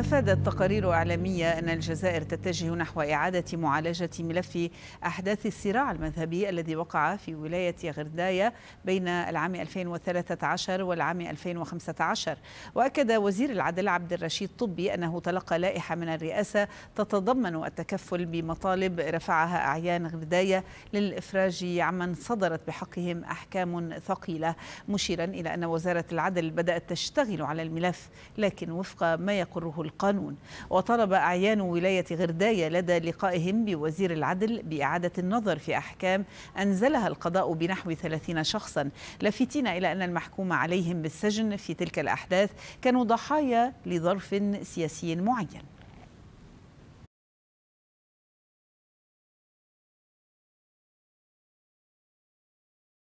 أفادت تقارير إعلامية أن الجزائر تتجه نحو إعادة معالجة ملف أحداث الصراع المذهبي الذي وقع في ولاية غرداية بين العام 2013 والعام 2015 وأكد وزير العدل عبد الرشيد طبي أنه تلقى لائحة من الرئاسة تتضمن التكفل بمطالب رفعها أعيان غرداية للإفراج عمن صدرت بحقهم أحكام ثقيلة مشيرا إلى أن وزارة العدل بدأت تشتغل على الملف لكن وفق ما يقره القانون وطلب أعيان ولاية غرداية لدى لقائهم بوزير العدل بإعادة النظر في أحكام أنزلها القضاء بنحو 30 شخصا لافتين إلى أن المحكوم عليهم بالسجن في تلك الأحداث كانوا ضحايا لظرف سياسي معين